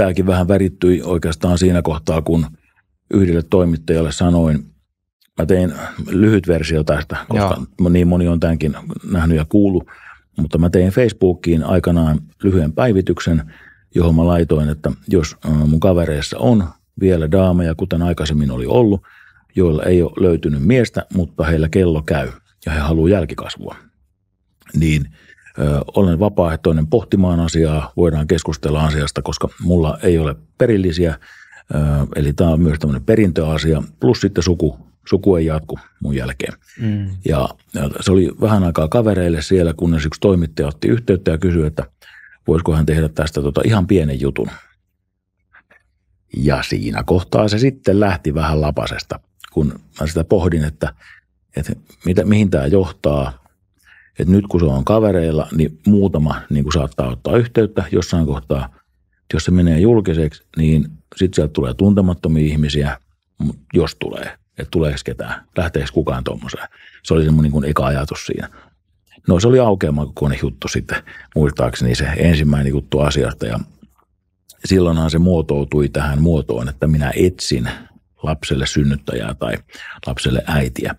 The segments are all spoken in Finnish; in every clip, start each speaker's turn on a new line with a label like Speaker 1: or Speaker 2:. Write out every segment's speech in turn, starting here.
Speaker 1: tämäkin vähän värittyi oikeastaan siinä kohtaa, kun yhdelle toimittajalle sanoin, mä tein lyhyt versio tästä, koska Joo. niin moni on tämänkin nähnyt ja kuullut, mutta mä tein Facebookiin aikanaan lyhyen päivityksen, johon mä laitoin, että jos mun kavereissa on vielä daameja, kuten aikaisemmin oli ollut, joilla ei ole löytynyt miestä, mutta heillä kello käy ja he haluavat jälkikasvua, niin – olen vapaaehtoinen pohtimaan asiaa, voidaan keskustella asiasta, koska mulla ei ole perillisiä, eli tämä on myös tämmöinen perintöasia, plus sitten suku, suku ei jatku mun jälkeen. Mm. Ja se oli vähän aikaa kavereille siellä, kunnes yksi toimittaja otti yhteyttä ja kysyi, että voisiko hän tehdä tästä tota ihan pienen jutun. Ja siinä kohtaa se sitten lähti vähän lapasesta, kun mä sitä pohdin, että, että mitä, mihin tämä johtaa – että nyt kun se on kavereilla, niin muutama niin kuin saattaa ottaa yhteyttä jossain kohtaa. Jos se menee julkiseksi, niin sitten sieltä tulee tuntemattomia ihmisiä, jos tulee, että tuleeko ketään, lähteekö kukaan tuommoiseen. Se oli semmoinen niin eka ajatus siinä. No se oli aukeama kone juttu sitten, muistaakseni se ensimmäinen juttu asiasta ja silloinhan se muotoutui tähän muotoon, että minä etsin lapselle synnyttäjää tai lapselle äitiä.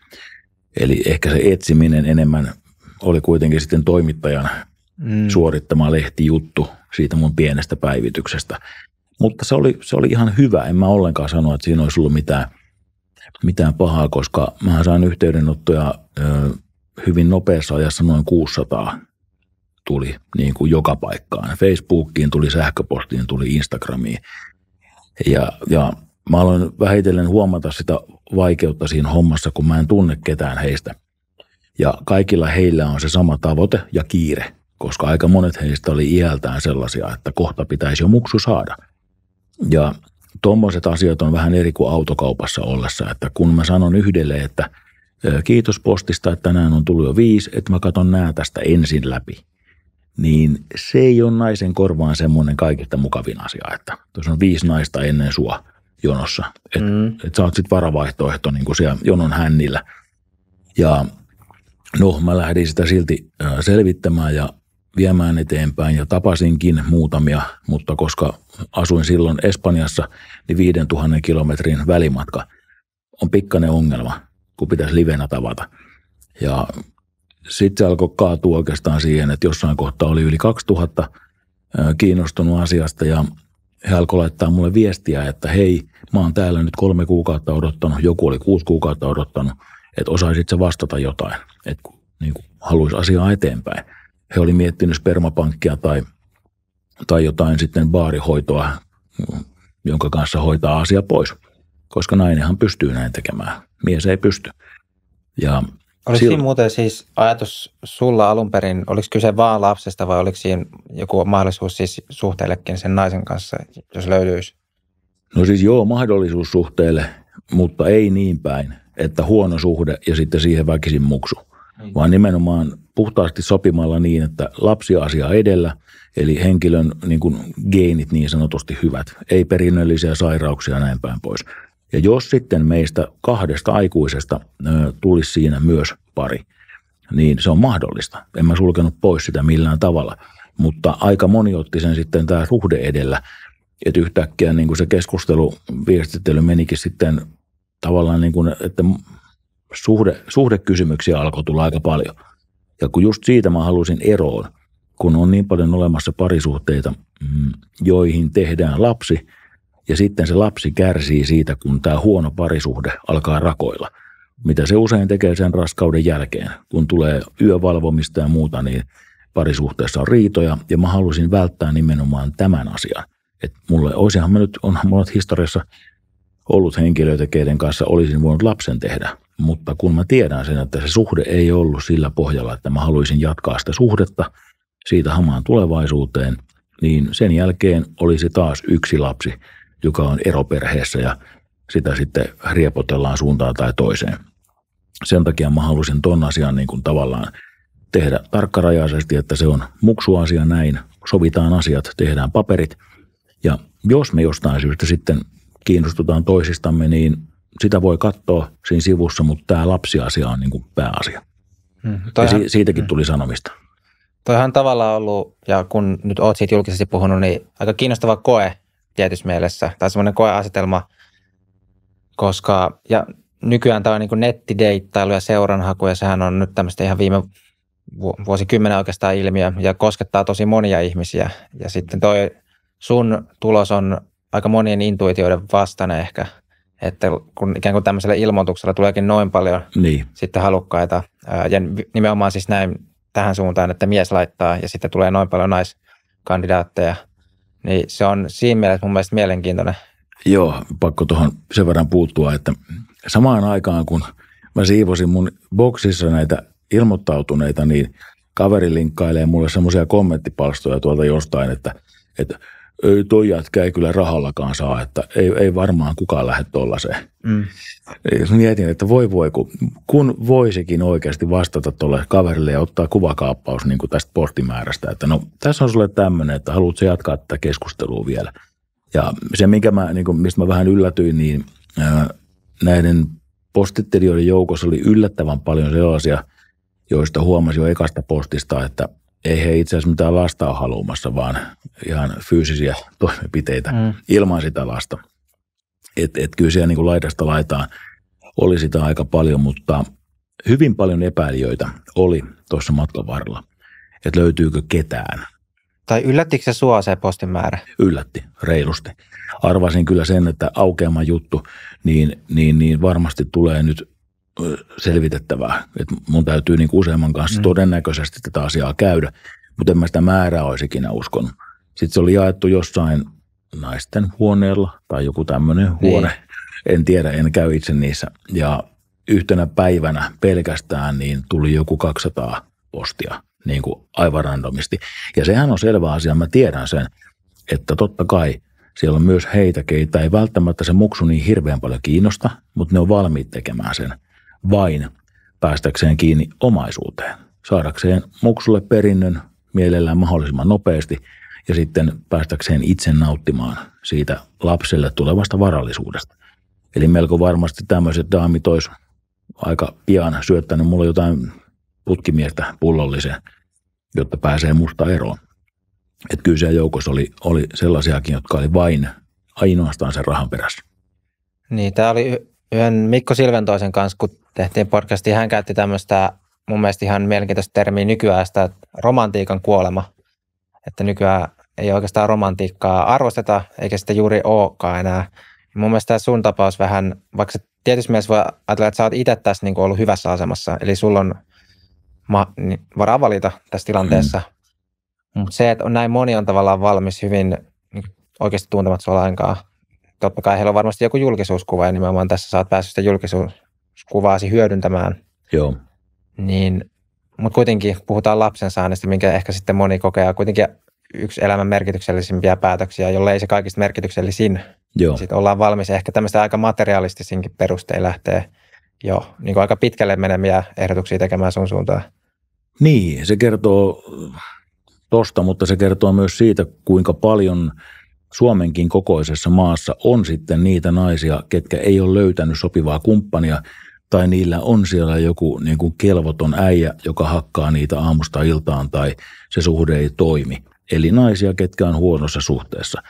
Speaker 1: Eli ehkä se etsiminen enemmän oli kuitenkin sitten toimittajan mm. suorittama lehtijuttu siitä mun pienestä päivityksestä. Mutta se oli, se oli ihan hyvä. En mä ollenkaan sano, että siinä olisi ollut mitään, mitään pahaa, koska mä sain yhteydenottoja ö, hyvin nopeassa ajassa noin 600 tuli niin kuin joka paikkaan. Facebookiin tuli, sähköpostiin tuli, Instagramiin. Ja, ja mä aloin vähitellen huomata sitä vaikeutta siinä hommassa, kun mä en tunne ketään heistä – ja kaikilla heillä on se sama tavoite ja kiire, koska aika monet heistä oli iältään sellaisia, että kohta pitäisi jo muksu saada. Ja tuommoiset asiat on vähän eri kuin autokaupassa ollessa, että kun mä sanon yhdelle, että kiitos postista, että tänään on tullut jo viisi, että mä katson nää tästä ensin läpi, niin se ei ole naisen korvaan semmoinen kaikista mukavin asia, että tuossa on viisi naista ennen sua jonossa, että mm. et sä oot sitten varavaihtoehto niin kuin siellä jonon hännillä. Ja No, mä lähdin sitä silti selvittämään ja viemään eteenpäin ja tapasinkin muutamia, mutta koska asuin silloin Espanjassa, niin 5000 kilometrin välimatka on pikkainen ongelma, kun pitäisi livenä tavata. Ja sitten se alkoi kaatua oikeastaan siihen, että jossain kohtaa oli yli 2000 kiinnostunut asiasta ja he alkoi laittaa mulle viestiä, että hei, mä oon täällä nyt kolme kuukautta odottanut, joku oli kuusi kuukautta odottanut – että osaisit se vastata jotain, että kun niin haluaisi asiaa eteenpäin. He oli miettinyt spermapankkia tai, tai jotain sitten baarihoitoa, jonka kanssa hoitaa asia pois, koska nainenhan pystyy näin tekemään. Mies ei pysty. Ja Oliko siinä
Speaker 2: muuten siis ajatus sulla alun perin, oliko kyse vaan lapsesta vai oliko siinä joku mahdollisuus siis suhteellekin sen naisen kanssa, jos löytyisi?
Speaker 1: No siis joo, mahdollisuus suhteelle, mutta ei niin päin, että huono suhde ja sitten siihen väkisin muksu, niin. vaan nimenomaan puhtaasti sopimalla niin, että asia edellä, eli henkilön niin kuin geenit niin sanotusti hyvät, ei perinnöllisiä sairauksia ja näin päin pois. Ja jos sitten meistä kahdesta aikuisesta ö, tulisi siinä myös pari, niin se on mahdollista. En mä sulkenut pois sitä millään tavalla, mutta aika moni otti sen sitten tämä suhde edellä, että yhtäkkiä niin kuin se keskustelu, viestittely menikin sitten tavallaan niin kuin, että suhde, suhdekysymyksiä alkoi tulla aika paljon. Ja kun just siitä mä halusin eroon, kun on niin paljon olemassa parisuhteita, mm, joihin tehdään lapsi, ja sitten se lapsi kärsii siitä, kun tämä huono parisuhde alkaa rakoilla. Mitä se usein tekee sen raskauden jälkeen, kun tulee yövalvomista ja muuta, niin parisuhteessa on riitoja, ja mä halusin välttää nimenomaan tämän asian. Että mulle, olisihan mä nyt, onhan mulla historiassa – ollut henkilöitä, keiden kanssa olisin voinut lapsen tehdä. Mutta kun mä tiedän sen, että se suhde ei ollut sillä pohjalla, että mä haluaisin jatkaa sitä suhdetta siitä hamaan tulevaisuuteen, niin sen jälkeen olisi taas yksi lapsi, joka on eroperheessä ja sitä sitten riepotellaan suuntaan tai toiseen. Sen takia mä halusin ton asian niin kuin tavallaan tehdä tarkkarajaisesti, että se on muksuasia näin, sovitaan asiat, tehdään paperit. Ja jos me jostain syystä sitten kiinnostutaan toisistamme, niin sitä voi katsoa siinä sivussa, mutta tämä lapsiasia on niin kuin pääasia. Mm, toihan, ja siitäkin mm. tuli sanomista.
Speaker 2: Toihan on tavallaan ollut, ja kun nyt olet siitä julkisesti puhunut, niin aika kiinnostava koe tietyssä mielessä, tai semmoinen koeasetelma, koska, ja nykyään tämä on niin nettideittailu ja seuranhaku, ja sehän on nyt tämmöistä ihan viime vuosikymmenen oikeastaan ilmiö, ja koskettaa tosi monia ihmisiä. Ja sitten toi sun tulos on aika monien intuitioiden vastainen ehkä, että kun ikään kuin tämmöisellä ilmoituksella tuleekin noin paljon niin. sitten halukkaita, ja nimenomaan siis näin tähän suuntaan, että mies laittaa ja sitten tulee noin paljon naiskandidaatteja, niin se on siinä mielessä mun mielestä mielenkiintoinen.
Speaker 1: Joo, pakko tuohon sen verran puuttua, että samaan aikaan kun mä siivosin mun boksissa näitä ilmoittautuneita, niin kaveri linkkailee mulle semmoisia kommenttipalstoja tuolta jostain, että, että toi jätkä ei kyllä rahallakaan saa, että ei, ei varmaan kukaan lähde tuollaiseen. Mm. Jos mietin, että voi voi, kun, kun voisikin oikeasti vastata tuolle kaverille ja ottaa kuvakaappaus niin kuin tästä porttimäärästä, että no tässä on sulle tämmöinen, että haluatko jatkaa tätä keskustelua vielä. Ja se, mikä mä, niin kuin, mistä mä vähän yllätyin, niin ää, näiden postittelijoiden joukossa oli yllättävän paljon sellaisia, joista huomasi jo ekasta postista, että ei he itse asiassa mitään lasta ole haluamassa, vaan ihan fyysisiä toimenpiteitä mm. ilman sitä lasta. Et, et kyllä siellä niin kuin laidasta laitaan oli sitä aika paljon, mutta hyvin paljon epäilijöitä oli tuossa matkan varrella, että löytyykö ketään. Tai yllättikö se sua se postin määrä? Yllätti, reilusti. Arvasin kyllä sen, että aukeama juttu, niin, niin, niin varmasti tulee nyt selvitettävää. Et mun täytyy niinku useamman kanssa mm. todennäköisesti tätä asiaa käydä, mutta en mä sitä määrää olisi ikinä uskonut. Sitten se oli jaettu jossain naisten huoneella tai joku tämmöinen niin. huone. Ei. En tiedä, en käy itse niissä. Ja yhtenä päivänä pelkästään niin tuli joku 200 postia niin kuin aivan randomisti. Ja sehän on selvä asia, mä tiedän sen, että totta kai – siellä on myös heitä, keitä ei välttämättä se muksu niin hirveän paljon kiinnosta, mutta ne on valmiit tekemään sen vain päästäkseen kiinni omaisuuteen, saadakseen muksulle perinnön mielellään mahdollisimman nopeasti ja sitten päästäkseen itse nauttimaan siitä lapselle tulevasta varallisuudesta. Eli melko varmasti tämmöiset daamit olisi aika pian syöttänyt mulle jotain putkimiestä pullollisen, jotta pääsee musta eroon. Että kyllä siellä joukossa oli, oli sellaisiakin, jotka oli vain ainoastaan sen rahan perässä.
Speaker 2: Niin, tämä oli yhden Mikko Silventoisen kanssa, kun tehtiin podcasti, hän käytti tämmöistä mun mielestä ihan mielenkiintoista termiä nykyään sitä romantiikan kuolema. Että nykyään ei oikeastaan romantiikkaa arvosteta, eikä sitä juuri olekaan enää. Mun mielestä tämä sun tapaus vähän, vaikka tietysti mielessä voi ajatella, että sä oot itse tässä niin ollut hyvässä asemassa, eli sulla on ma- niin varaa valita tässä tilanteessa. Mm. Mutta se, että on näin moni on tavallaan valmis hyvin niin oikeasti tuntemat sua lainkaan totta kai heillä on varmasti joku julkisuuskuva ja nimenomaan tässä saat päässyt sitä julkisuuskuvaasi hyödyntämään. Joo. Niin, mutta kuitenkin puhutaan lapsen saannista, minkä ehkä sitten moni kokee kuitenkin yksi elämän merkityksellisimpiä päätöksiä, jolle ei se kaikista merkityksellisin. Joo. Sitten ollaan valmis ehkä tämmöistä aika materialistisinkin perustein lähtee jo niin aika pitkälle menemiä ehdotuksia tekemään sun suuntaan.
Speaker 1: Niin, se kertoo tosta, mutta se kertoo myös siitä, kuinka paljon – Suomenkin kokoisessa maassa on sitten niitä naisia, ketkä ei ole löytänyt sopivaa kumppania, tai niillä on siellä joku niin kuin kelvoton äijä, joka hakkaa niitä aamusta iltaan, tai se suhde ei toimi. Eli naisia, ketkä on huonossa suhteessa.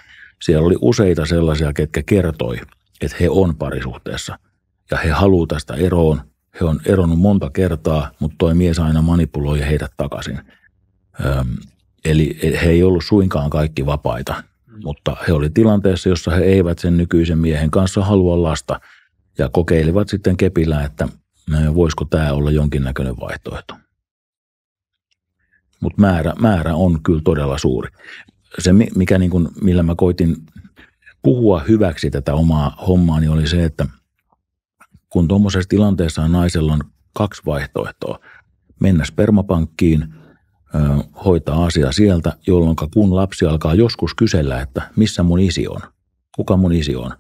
Speaker 1: Siellä oli useita sellaisia, ketkä kertoi, että he on parisuhteessa ja he haluavat tästä eroon. He on eronnut monta kertaa, mutta toi mies aina manipuloi heidät takaisin. Öm, eli he ei ollut suinkaan kaikki vapaita mutta he olivat tilanteessa, jossa he eivät sen nykyisen miehen kanssa halua lasta ja kokeilivat sitten kepillä, että no, voisiko tämä olla jonkinnäköinen vaihtoehto. Mutta määrä, määrä on kyllä todella suuri. Se, mikä niin kuin, millä mä koitin puhua hyväksi tätä omaa hommaani, niin oli se, että kun tuommoisessa tilanteessa naisella on kaksi vaihtoehtoa. Mennä spermapankkiin – hoitaa asia sieltä, jolloin kun lapsi alkaa joskus kysellä, että missä mun isi on, kuka mun isi on,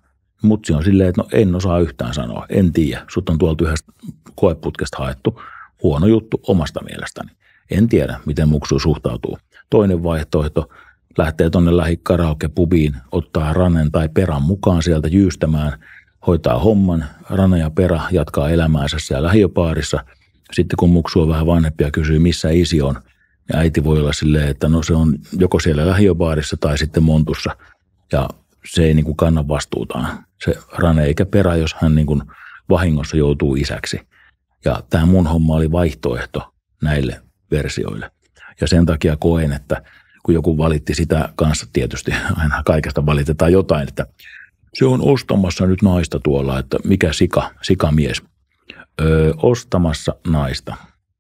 Speaker 1: mutsi on silleen, että no en osaa yhtään sanoa, en tiedä, sut on tuolta yhdestä koeputkesta haettu, huono juttu omasta mielestäni. En tiedä, miten muksu suhtautuu. Toinen vaihtoehto, lähtee tuonne lähikaraoke-pubiin, ottaa ranen tai perän mukaan sieltä jyystämään, hoitaa homman, rana ja perä jatkaa elämäänsä siellä lähiöpaarissa. Sitten kun muksu on vähän vanhempia, kysyy, missä isi on, ja äiti voi olla silleen, että no se on joko siellä lähiöbaarissa tai sitten montussa. Ja se ei niin kuin kanna vastuutaan. Se rane eikä perä, jos hän niin kuin vahingossa joutuu isäksi. Ja tämä mun homma oli vaihtoehto näille versioille. Ja sen takia koen, että kun joku valitti sitä kanssa tietysti, aina kaikesta valitetaan jotain, että se on ostamassa nyt naista tuolla, että mikä sika, sikamies. Öö, ostamassa naista.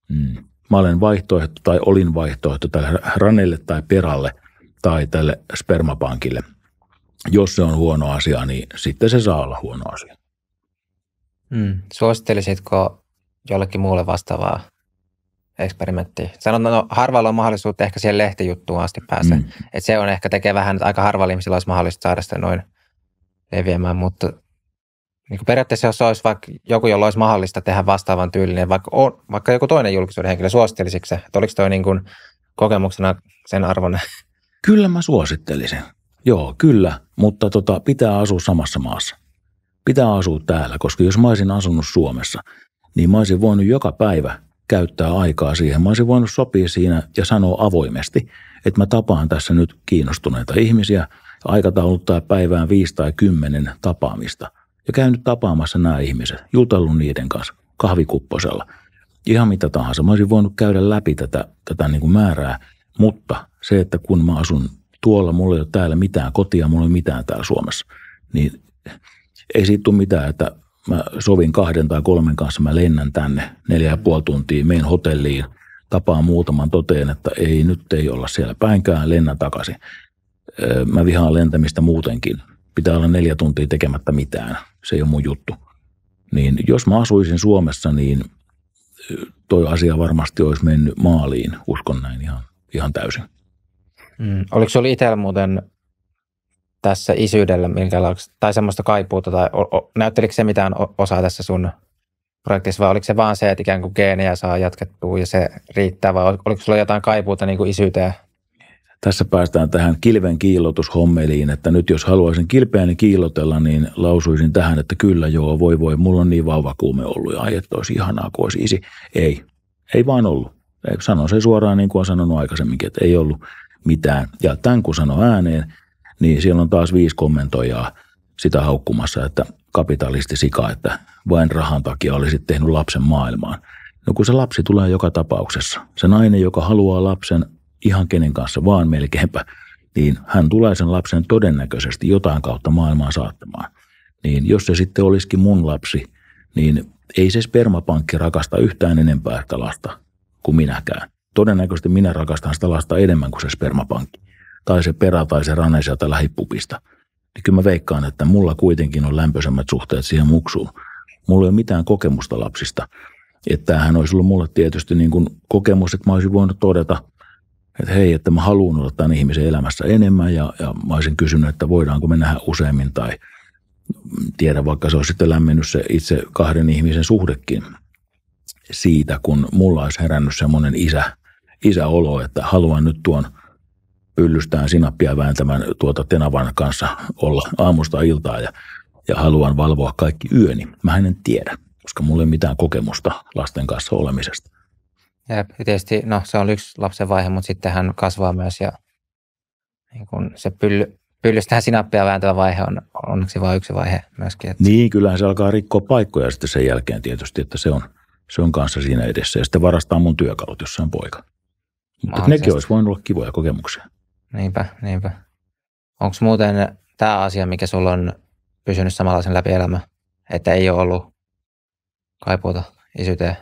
Speaker 1: Mm mä olen vaihtoehto tai olin vaihtoehto tälle ranelle tai peralle tai tälle spermapankille. Jos se on huono asia, niin sitten se saa olla huono asia. Mm. Suosittelisitko
Speaker 2: jollekin muulle vastaavaa eksperimenttiä? Sanon, no harvalla on mahdollisuutta ehkä siihen lehtijuttuun asti päästä. Mm. Et se on ehkä tekee vähän, että aika harvalla ihmisillä olisi mahdollista saada sitä noin leviämään, mutta niin kuin periaatteessa jos olisi vaikka joku, jolla olisi mahdollista tehdä vastaavan tyylinen, vaikka, on, vaikka joku toinen julkisuuden henkilö, suosittelisitko se? Että oliko toi niin kuin
Speaker 1: kokemuksena sen arvon? Kyllä mä suosittelisin. Joo, kyllä, mutta tota, pitää asua samassa maassa. Pitää asua täällä, koska jos mä olisin asunut Suomessa, niin mä olisin voinut joka päivä käyttää aikaa siihen. Mä olisin voinut sopia siinä ja sanoa avoimesti, että mä tapaan tässä nyt kiinnostuneita ihmisiä, aikatauluttaa päivään viisi tai kymmenen tapaamista – ja käynyt tapaamassa nämä ihmiset, jutellut niiden kanssa kahvikupposella. Ihan mitä tahansa. Mä olisin voinut käydä läpi tätä, tätä niin kuin määrää, mutta se, että kun mä asun tuolla, mulla ei ole täällä mitään kotia, mulla ei ole mitään täällä Suomessa, niin ei siitä tule mitään, että mä sovin kahden tai kolmen kanssa, mä lennän tänne neljä ja puoli tuntia, menen hotelliin, tapaan muutaman, toteen, että ei nyt ei olla siellä päinkään, lennän takaisin. Öö, mä vihaan lentämistä muutenkin pitää olla neljä tuntia tekemättä mitään. Se ei ole mun juttu. Niin jos mä asuisin Suomessa, niin toi asia varmasti olisi mennyt maaliin, uskon näin ihan, ihan täysin.
Speaker 2: Mm. Oliko se oli itsellä muuten
Speaker 1: tässä isyydellä
Speaker 2: minkälaista, tai semmoista kaipuuta, tai o, o, näyttelikö se mitään osaa tässä sun projektissa, vai oliko se vaan se, että ikään kuin geenejä saa jatkettua ja se riittää, vai oliko sulla jotain kaipuuta niin
Speaker 1: kuin isyyteen tässä päästään tähän kilven kiillotushommeliin, että nyt jos haluaisin kilpeäni kiillotella, niin lausuisin tähän, että kyllä joo, voi voi, mulla on niin vauvakuume ollut ja ai, että olisi ihanaa, kun olisi isi. Ei, ei vaan ollut. Sanon se suoraan niin kuin olen sanonut aikaisemminkin, että ei ollut mitään. Ja tämän kun sano ääneen, niin siellä on taas viisi kommentoijaa sitä haukkumassa, että kapitalisti sika, että vain rahan takia olisit tehnyt lapsen maailmaan. No kun se lapsi tulee joka tapauksessa. Se nainen, joka haluaa lapsen, ihan kenen kanssa vaan melkeinpä, niin hän tulee sen lapsen todennäköisesti jotain kautta maailmaan saattamaan. Niin jos se sitten olisikin mun lapsi, niin ei se spermapankki rakasta yhtään enempää sitä lasta kuin minäkään. Todennäköisesti minä rakastan sitä lasta enemmän kuin se spermapankki. Tai se perä tai se rane sieltä lähipupista. Niin kyllä mä veikkaan, että mulla kuitenkin on lämpöisemmät suhteet siihen muksuun. Mulla ei ole mitään kokemusta lapsista. Että tämähän olisi ollut mulle tietysti niin kuin kokemus, että mä olisin voinut todeta että hei, että mä haluan olla tämän ihmisen elämässä enemmän ja, ja mä olisin kysynyt, että voidaanko me nähdä useammin tai tiedä, vaikka se olisi sitten lämmennyt se itse kahden ihmisen suhdekin siitä, kun mulla olisi herännyt semmoinen isä, isäolo, että haluan nyt tuon pyllystään sinappia vääntämän tuota Tenavan kanssa olla aamusta iltaa ja, ja haluan valvoa kaikki yöni. Mä en tiedä, koska mulla ei ole mitään kokemusta lasten kanssa olemisesta.
Speaker 2: Ja tietysti, no se on yksi lapsen vaihe, mutta sitten hän kasvaa myös ja niin kun se pylly, pyllystähän sinappia vääntävä vaihe on onneksi vain yksi vaihe myöskin. Että...
Speaker 1: Niin, kyllähän se alkaa rikkoa paikkoja sitten sen jälkeen tietysti, että se on, se on kanssa siinä edessä. Ja sitten varastaa mun työkalut, jos se on poika.
Speaker 2: Mutta nekin olisi
Speaker 1: voinut olla kivoja kokemuksia. Niinpä, niinpä.
Speaker 2: Onko muuten tämä asia, mikä sulla on pysynyt samanlaisen läpi elämä, että ei ole ollut kaipuuta
Speaker 1: isyyteen?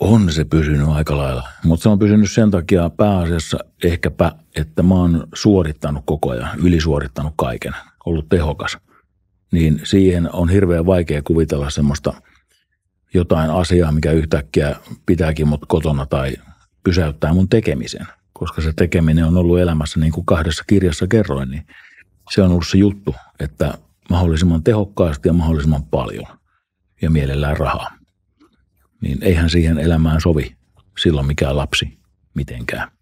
Speaker 1: On se pysynyt aika lailla, mutta se on pysynyt sen takia pääasiassa ehkäpä, että mä oon suorittanut koko ajan, ylisuorittanut kaiken, ollut tehokas. Niin siihen on hirveän vaikea kuvitella semmoista jotain asiaa, mikä yhtäkkiä pitääkin mut kotona tai pysäyttää mun tekemisen. Koska se tekeminen on ollut elämässä, niin kuin kahdessa kirjassa kerroin, niin se on ollut se juttu, että mahdollisimman tehokkaasti ja mahdollisimman paljon ja mielellään rahaa niin eihän siihen elämään sovi silloin mikään lapsi mitenkään.